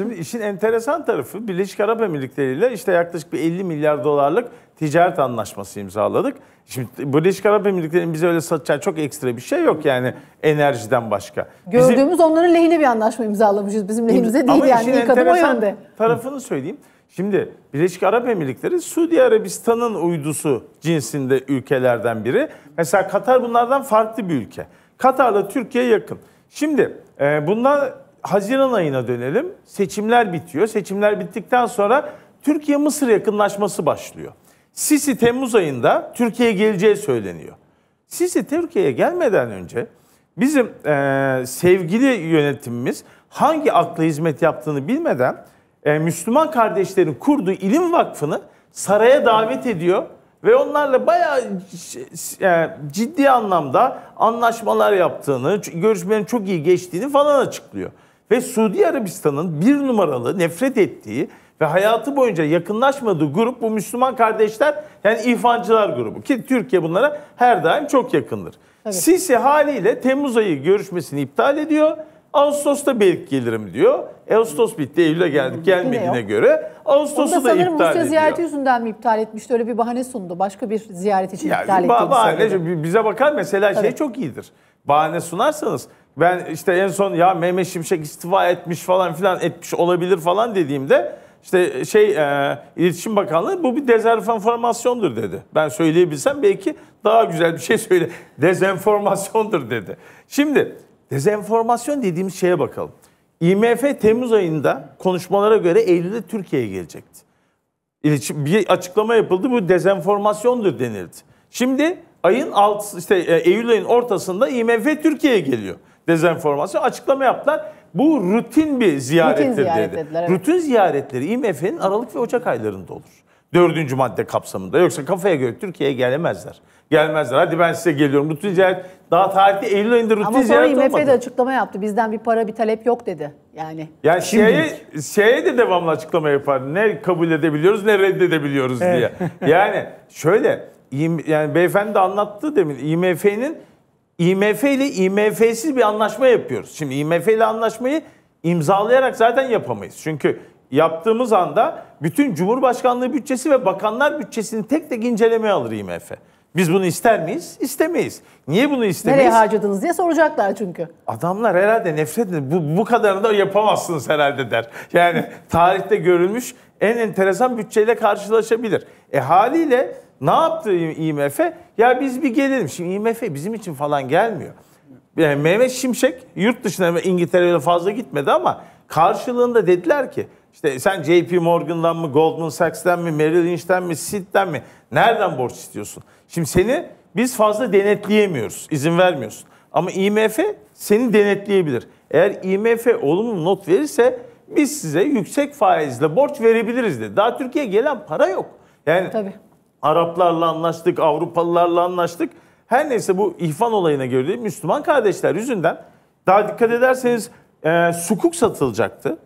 Şimdi işin enteresan tarafı Birleşik Arap Emirlikleri ile işte yaklaşık bir 50 milyar dolarlık ticaret anlaşması imzaladık. Şimdi Birleşik Arap Emirlikleri'nin bize öyle satacağı çok ekstra bir şey yok yani enerjiden başka. Gördüğümüz Bizim, onların lehine bir anlaşma imzalamışız. Bizim lehimize değil ama yani. Ama işin enteresan yönde. tarafını söyleyeyim. Şimdi Birleşik Arap Emirlikleri Suudi Arabistan'ın uydusu cinsinde ülkelerden biri. Mesela Katar bunlardan farklı bir ülke. Katar'la Türkiye yakın. Şimdi e, bundan Haziran ayına dönelim. Seçimler bitiyor. Seçimler bittikten sonra Türkiye-Mısır yakınlaşması başlıyor. Sisi Temmuz ayında Türkiye'ye geleceği söyleniyor. Sisi Türkiye'ye gelmeden önce bizim e, sevgili yönetimimiz hangi akla hizmet yaptığını bilmeden e, Müslüman kardeşlerin kurduğu ilim vakfını saraya davet ediyor ve onlarla bayağı e, ciddi anlamda anlaşmalar yaptığını, görüşmelerin çok iyi geçtiğini falan açıklıyor ve Suudi Arabistan'ın bir numaralı nefret ettiği ve hayatı boyunca yakınlaşmadığı grup bu Müslüman kardeşler yani ifancılar grubu ki Türkiye bunlara her daim çok yakındır. Evet. Sisi haliyle Temmuz ayı görüşmesini iptal ediyor Ağustos'ta belki gelirim diyor. Ağustos bitti, Eylül'e geldik gelmediğine göre Ağustos'u da, da iptal ediyor. ziyareti yüzünden mi iptal etmişti? Öyle bir bahane sundu. Başka bir ziyaret için ya, iptal ettiğini bahane, söyledi. Bize bakan mesela şey evet. şey çok iyidir. Bahane sunarsanız ben işte en son ya Mehmet Şimşek istifa etmiş falan filan etmiş olabilir falan dediğimde işte şey e, İletişim Bakanlığı bu bir dezenformasyondur dedi. Ben söyleyebilsem belki daha güzel bir şey söyle. Dezenformasyondur dedi. Şimdi Dezenformasyon dediğimiz şeye bakalım. IMF Temmuz ayında konuşmalara göre Eylül'de Türkiye'ye gelecekti. Bir açıklama yapıldı bu dezenformasyondur denildi. Şimdi ayın alt, işte e, Eylül ayın ortasında IMF Türkiye'ye geliyor. Dezenformasyon açıklama yaptılar. Bu rutin bir ziyarettir rutin ziyaret dedi. evet. Rutin ziyaretleri IMF'nin Aralık ve Ocak aylarında olur. Dördüncü madde kapsamında. Yoksa kafaya göre Türkiye'ye gelemezler. Gelmezler. Hadi ben size geliyorum. Rutin ziyaret. Daha tarihte Eylül ayında rutin Ama ziyaret olmadı. Ama sonra IMF de açıklama yaptı. Bizden bir para bir talep yok dedi. Yani. Yani şeye, şeye de devamlı açıklama yapar. Ne kabul edebiliyoruz ne reddedebiliyoruz evet. diye. Yani şöyle. Yani beyefendi anlattı demin. IMF'nin IMF ile IMF'siz bir anlaşma yapıyoruz. Şimdi IMF ile anlaşmayı imzalayarak zaten yapamayız. Çünkü yaptığımız anda bütün Cumhurbaşkanlığı bütçesi ve bakanlar bütçesini tek tek incelemeye alır IMF. Biz bunu ister miyiz? İstemeyiz. Niye bunu istemeyiz? Nereye harcadınız diye soracaklar çünkü. Adamlar herhalde nefret edin. Bu, bu kadarını da yapamazsınız herhalde der. Yani tarihte görülmüş en enteresan bütçeyle karşılaşabilir. E haliyle ne yaptı IMF? Ya biz bir gelelim. Şimdi IMF bizim için falan gelmiyor. Yani e, Mehmet Şimşek yurt dışına İngiltere'ye fazla gitmedi ama karşılığında dediler ki işte sen JP Morgan'dan mı, Goldman Sachs'ten mi, Merrill Lynch'ten mi, Citi'den mi? Nereden borç istiyorsun? Şimdi seni biz fazla denetleyemiyoruz, izin vermiyorsun. Ama IMF seni denetleyebilir. Eğer IMF olumlu not verirse biz size yüksek faizle borç verebiliriz dedi. Daha Türkiye'ye gelen para yok. Yani Tabii. Araplarla anlaştık, Avrupalılarla anlaştık. Her neyse bu ihvan olayına göre Müslüman kardeşler yüzünden daha dikkat ederseniz e, sukuk satılacaktı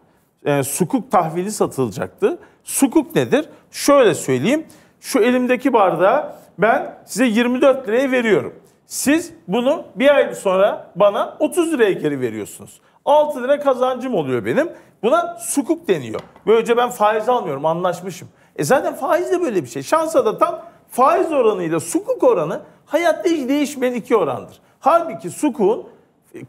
e, sukuk tahvili satılacaktı. Sukuk nedir? Şöyle söyleyeyim. Şu elimdeki bardağı ben size 24 liraya veriyorum. Siz bunu bir ay sonra bana 30 liraya geri veriyorsunuz. 6 lira kazancım oluyor benim. Buna sukuk deniyor. Böylece ben faiz almıyorum anlaşmışım. E zaten faiz de böyle bir şey. Şansa da tam faiz oranıyla sukuk oranı hayatta hiç değişmeyen iki orandır. Halbuki sukun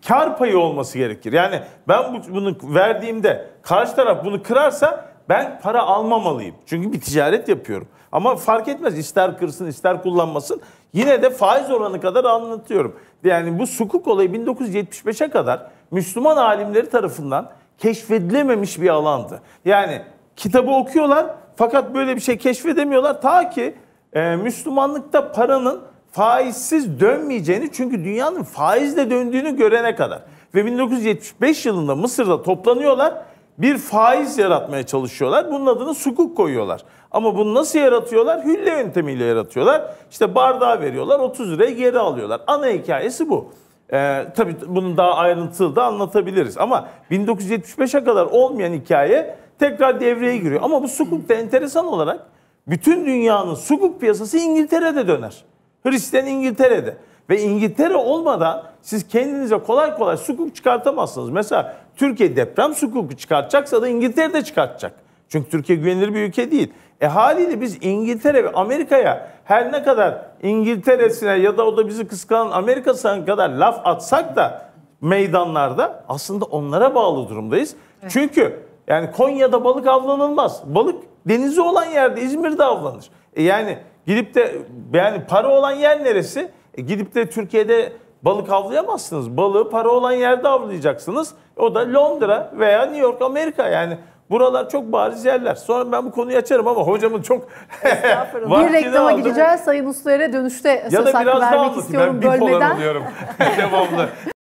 kar payı olması gerekir. Yani ben bunu verdiğimde karşı taraf bunu kırarsa ben para almamalıyım. Çünkü bir ticaret yapıyorum. Ama fark etmez ister kırsın ister kullanmasın. Yine de faiz oranı kadar anlatıyorum. Yani bu sukuk olayı 1975'e kadar Müslüman alimleri tarafından keşfedilememiş bir alandı. Yani kitabı okuyorlar fakat böyle bir şey keşfedemiyorlar. Ta ki e, Müslümanlıkta paranın faizsiz dönmeyeceğini çünkü dünyanın faizle döndüğünü görene kadar. Ve 1975 yılında Mısır'da toplanıyorlar bir faiz yaratmaya çalışıyorlar. Bunun adını sukuk koyuyorlar. Ama bunu nasıl yaratıyorlar? Hülle yöntemiyle yaratıyorlar. İşte bardağı veriyorlar 30 liraya geri alıyorlar. Ana hikayesi bu. Ee, tabii bunu daha ayrıntılı da anlatabiliriz. Ama 1975'e kadar olmayan hikaye tekrar devreye giriyor. Ama bu sukuk da enteresan olarak bütün dünyanın sukuk piyasası İngiltere'de döner. Hristiyan İngiltere'de. Ve İngiltere olmadan siz kendinize kolay kolay sukuk çıkartamazsınız. Mesela Türkiye deprem sukuku çıkartacaksa da İngiltere de çıkartacak. Çünkü Türkiye güvenilir bir ülke değil. E haliyle biz İngiltere ve Amerika'ya her ne kadar İngiltere'sine ya da o da bizi kıskanan Amerika'sına kadar laf atsak da meydanlarda aslında onlara bağlı durumdayız. Evet. Çünkü yani Konya'da balık avlanılmaz. Balık denizi olan yerde İzmir'de avlanır. E yani Gidip de yani para olan yer neresi? E gidip de Türkiye'de balık avlayamazsınız. Balığı para olan yerde avlayacaksınız. O da Londra veya New York, Amerika yani. Buralar çok bariz yerler. Sonra ben bu konuyu açarım ama hocamın çok Bir reklama aldım. gideceğiz. Sayın Usluer'e dönüşte ya söz hakkı vermek istiyorum ben bölmeden. oluyorum devamlı.